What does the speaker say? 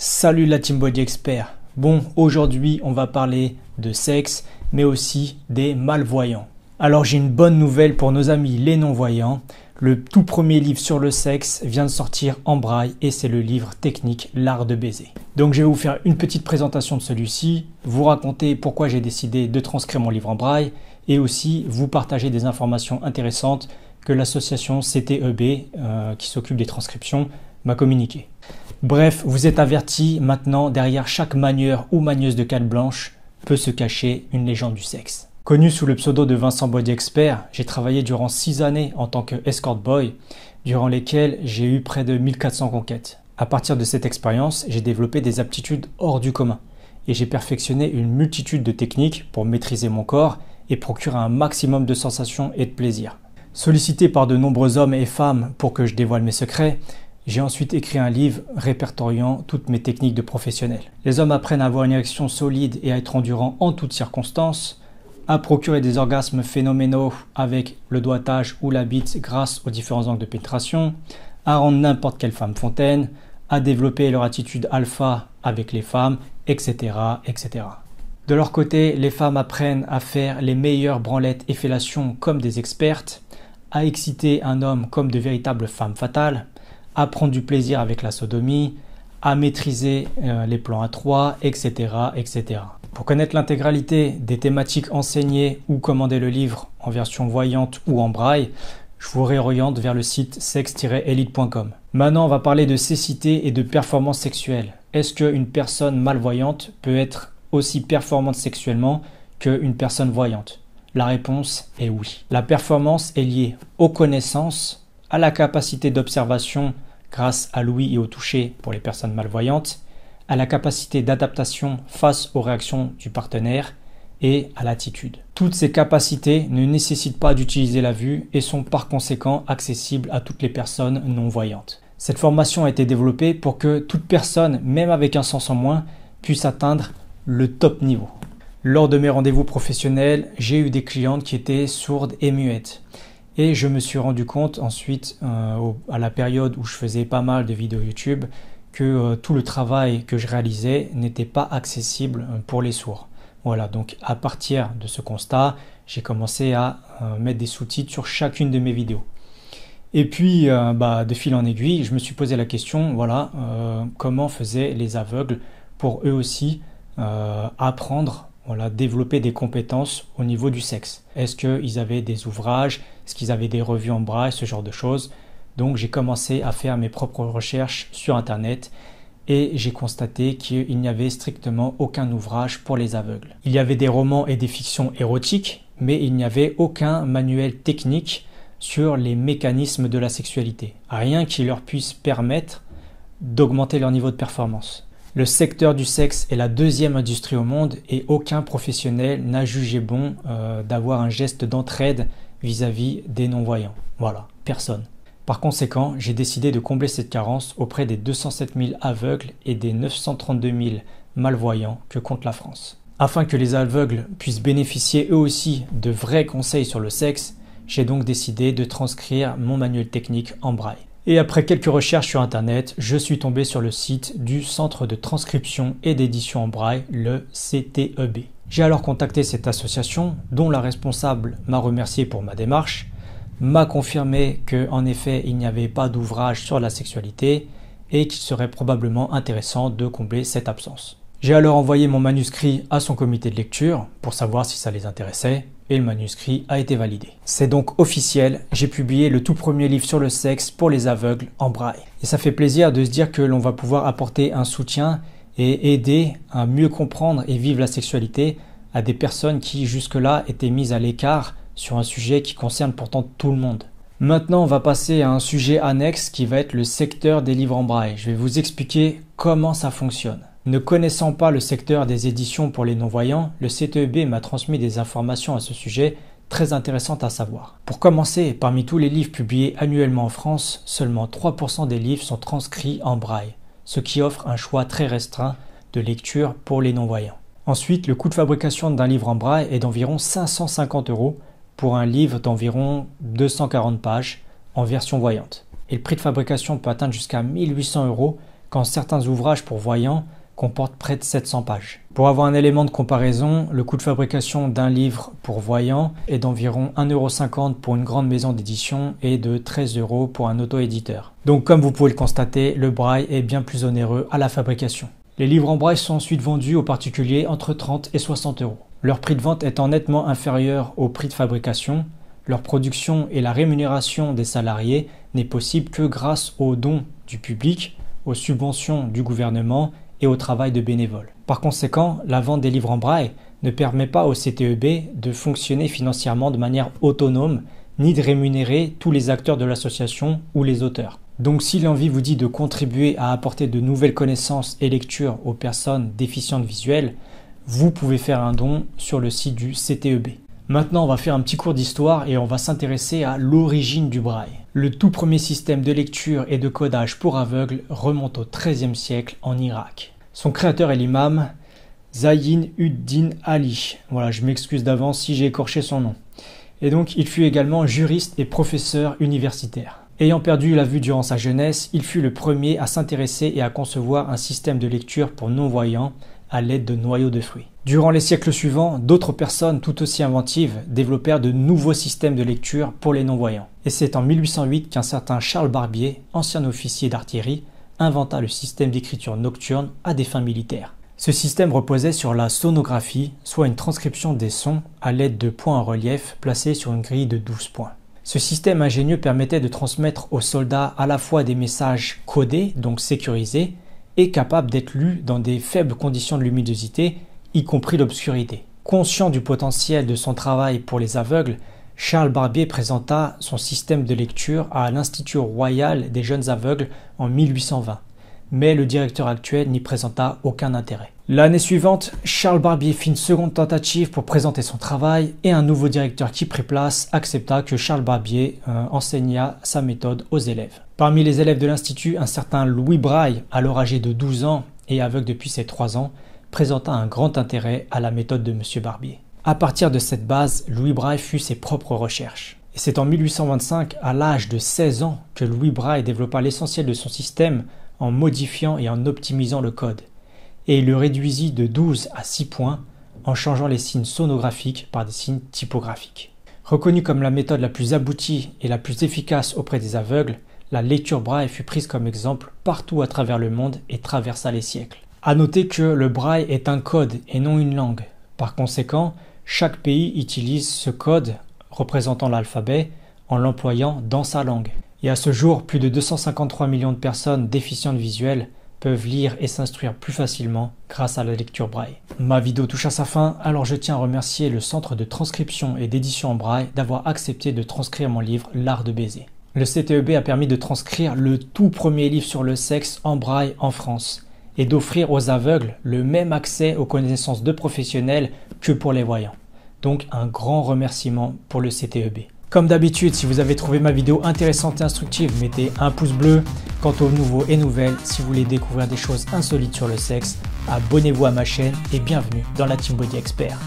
Salut la Team Body Expert. Bon, aujourd'hui, on va parler de sexe, mais aussi des malvoyants. Alors, j'ai une bonne nouvelle pour nos amis les non-voyants. Le tout premier livre sur le sexe vient de sortir en braille et c'est le livre technique L'art de baiser. Donc, je vais vous faire une petite présentation de celui-ci, vous raconter pourquoi j'ai décidé de transcrire mon livre en braille et aussi vous partager des informations intéressantes que l'association CTEB, euh, qui s'occupe des transcriptions, m'a communiqué. Bref, vous êtes averti, maintenant derrière chaque manieur ou manieuse de cale blanche peut se cacher une légende du sexe. Connu sous le pseudo de Vincent Body Expert, j'ai travaillé durant 6 années en tant que escort boy, durant lesquelles j'ai eu près de 1400 conquêtes. À partir de cette expérience, j'ai développé des aptitudes hors du commun et j'ai perfectionné une multitude de techniques pour maîtriser mon corps et procurer un maximum de sensations et de plaisir. Sollicité par de nombreux hommes et femmes pour que je dévoile mes secrets, j'ai ensuite écrit un livre répertoriant toutes mes techniques de professionnel. Les hommes apprennent à avoir une érection solide et à être endurants en toutes circonstances, à procurer des orgasmes phénoménaux avec le doigtage ou la bite grâce aux différents angles de pénétration, à rendre n'importe quelle femme fontaine, à développer leur attitude alpha avec les femmes, etc., etc. De leur côté, les femmes apprennent à faire les meilleures branlettes et fellations comme des expertes, à exciter un homme comme de véritables femmes fatales, à prendre du plaisir avec la sodomie, à maîtriser euh, les plans à 3, etc., etc. Pour connaître l'intégralité des thématiques enseignées ou commander le livre en version voyante ou en braille, je vous réoriente vers le site sex elitecom Maintenant, on va parler de cécité et de performance sexuelle. Est-ce qu'une personne malvoyante peut être aussi performante sexuellement qu'une personne voyante La réponse est oui. La performance est liée aux connaissances, à la capacité d'observation grâce à l'ouïe et au toucher pour les personnes malvoyantes, à la capacité d'adaptation face aux réactions du partenaire et à l'attitude. Toutes ces capacités ne nécessitent pas d'utiliser la vue et sont par conséquent accessibles à toutes les personnes non-voyantes. Cette formation a été développée pour que toute personne, même avec un sens en moins, puisse atteindre le top niveau. Lors de mes rendez-vous professionnels, j'ai eu des clientes qui étaient sourdes et muettes. Et je me suis rendu compte ensuite, euh, à la période où je faisais pas mal de vidéos YouTube, que euh, tout le travail que je réalisais n'était pas accessible euh, pour les sourds. Voilà, donc à partir de ce constat, j'ai commencé à mettre des sous-titres sur chacune de mes vidéos. Et puis, bah, de fil en aiguille, je me suis posé la question, voilà, comment faisaient les aveugles pour eux aussi apprendre voilà, développer des compétences au niveau du sexe. Est-ce qu'ils avaient des ouvrages, est-ce qu'ils avaient des revues en et ce genre de choses. Donc j'ai commencé à faire mes propres recherches sur Internet et j'ai constaté qu'il n'y avait strictement aucun ouvrage pour les aveugles. Il y avait des romans et des fictions érotiques, mais il n'y avait aucun manuel technique sur les mécanismes de la sexualité. Rien qui leur puisse permettre d'augmenter leur niveau de performance. Le secteur du sexe est la deuxième industrie au monde et aucun professionnel n'a jugé bon euh, d'avoir un geste d'entraide vis-à-vis des non-voyants. Voilà, personne. Par conséquent, j'ai décidé de combler cette carence auprès des 207 000 aveugles et des 932 000 malvoyants que compte la France. Afin que les aveugles puissent bénéficier eux aussi de vrais conseils sur le sexe, j'ai donc décidé de transcrire mon manuel technique en braille. Et après quelques recherches sur Internet, je suis tombé sur le site du Centre de transcription et d'édition en braille, le CTEB. J'ai alors contacté cette association, dont la responsable m'a remercié pour ma démarche, m'a confirmé qu'en effet il n'y avait pas d'ouvrage sur la sexualité et qu'il serait probablement intéressant de combler cette absence. J'ai alors envoyé mon manuscrit à son comité de lecture pour savoir si ça les intéressait, et le manuscrit a été validé. C'est donc officiel, j'ai publié le tout premier livre sur le sexe pour les aveugles en braille. Et ça fait plaisir de se dire que l'on va pouvoir apporter un soutien et aider à mieux comprendre et vivre la sexualité à des personnes qui jusque-là étaient mises à l'écart sur un sujet qui concerne pourtant tout le monde. Maintenant, on va passer à un sujet annexe qui va être le secteur des livres en braille. Je vais vous expliquer comment ça fonctionne. Ne connaissant pas le secteur des éditions pour les non-voyants, le CTEB m'a transmis des informations à ce sujet très intéressantes à savoir. Pour commencer, parmi tous les livres publiés annuellement en France, seulement 3% des livres sont transcrits en braille, ce qui offre un choix très restreint de lecture pour les non-voyants. Ensuite, le coût de fabrication d'un livre en braille est d'environ 550 euros pour un livre d'environ 240 pages en version voyante. Et le prix de fabrication peut atteindre jusqu'à 1800 euros quand certains ouvrages pour voyants comporte près de 700 pages. Pour avoir un élément de comparaison, le coût de fabrication d'un livre pour voyants est d'environ 1,50€ pour une grande maison d'édition et de 13€ pour un auto-éditeur. Donc comme vous pouvez le constater, le braille est bien plus onéreux à la fabrication. Les livres en braille sont ensuite vendus aux particuliers entre 30 et 60€. Leur prix de vente étant nettement inférieur au prix de fabrication, leur production et la rémunération des salariés n'est possible que grâce aux dons du public, aux subventions du gouvernement et au travail de bénévoles. Par conséquent, la vente des livres en braille ne permet pas au CTEB de fonctionner financièrement de manière autonome ni de rémunérer tous les acteurs de l'association ou les auteurs. Donc si l'envie vous dit de contribuer à apporter de nouvelles connaissances et lectures aux personnes déficientes visuelles, vous pouvez faire un don sur le site du CTEB. Maintenant, on va faire un petit cours d'histoire et on va s'intéresser à l'origine du braille. Le tout premier système de lecture et de codage pour aveugles remonte au XIIIe siècle en Irak. Son créateur est l'imam Zayn ud-Din Ali. Voilà, je m'excuse d'avance si j'ai écorché son nom. Et donc, il fut également juriste et professeur universitaire. Ayant perdu la vue durant sa jeunesse, il fut le premier à s'intéresser et à concevoir un système de lecture pour non-voyants à l'aide de noyaux de fruits. Durant les siècles suivants, d'autres personnes tout aussi inventives développèrent de nouveaux systèmes de lecture pour les non-voyants. Et c'est en 1808 qu'un certain Charles Barbier, ancien officier d'artillerie, inventa le système d'écriture nocturne à des fins militaires. Ce système reposait sur la sonographie, soit une transcription des sons à l'aide de points en relief placés sur une grille de 12 points. Ce système ingénieux permettait de transmettre aux soldats à la fois des messages codés, donc sécurisés, est capable d'être lu dans des faibles conditions de luminosité, y compris l'obscurité. Conscient du potentiel de son travail pour les aveugles, Charles Barbier présenta son système de lecture à l'Institut royal des jeunes aveugles en 1820, mais le directeur actuel n'y présenta aucun intérêt. L'année suivante, Charles Barbier fit une seconde tentative pour présenter son travail et un nouveau directeur qui prit place accepta que Charles Barbier euh, enseignât sa méthode aux élèves. Parmi les élèves de l'Institut, un certain Louis Braille, alors âgé de 12 ans et aveugle depuis ses 3 ans, présenta un grand intérêt à la méthode de M. Barbier. À partir de cette base, Louis Braille fut ses propres recherches. Et c'est en 1825, à l'âge de 16 ans, que Louis Braille développa l'essentiel de son système en modifiant et en optimisant le code et il le réduisit de 12 à 6 points en changeant les signes sonographiques par des signes typographiques. Reconnue comme la méthode la plus aboutie et la plus efficace auprès des aveugles, la lecture braille fut prise comme exemple partout à travers le monde et traversa les siècles. À noter que le braille est un code et non une langue. Par conséquent, chaque pays utilise ce code représentant l'alphabet en l'employant dans sa langue. Et à ce jour, plus de 253 millions de personnes déficientes visuelles peuvent lire et s'instruire plus facilement grâce à la lecture braille. Ma vidéo touche à sa fin, alors je tiens à remercier le Centre de transcription et d'édition en braille d'avoir accepté de transcrire mon livre L'art de baiser. Le CTEB a permis de transcrire le tout premier livre sur le sexe en braille en France et d'offrir aux aveugles le même accès aux connaissances de professionnels que pour les voyants. Donc un grand remerciement pour le CTEB. Comme d'habitude, si vous avez trouvé ma vidéo intéressante et instructive, mettez un pouce bleu. Quant aux nouveaux et nouvelles, si vous voulez découvrir des choses insolites sur le sexe, abonnez-vous à ma chaîne et bienvenue dans la Team Body Expert.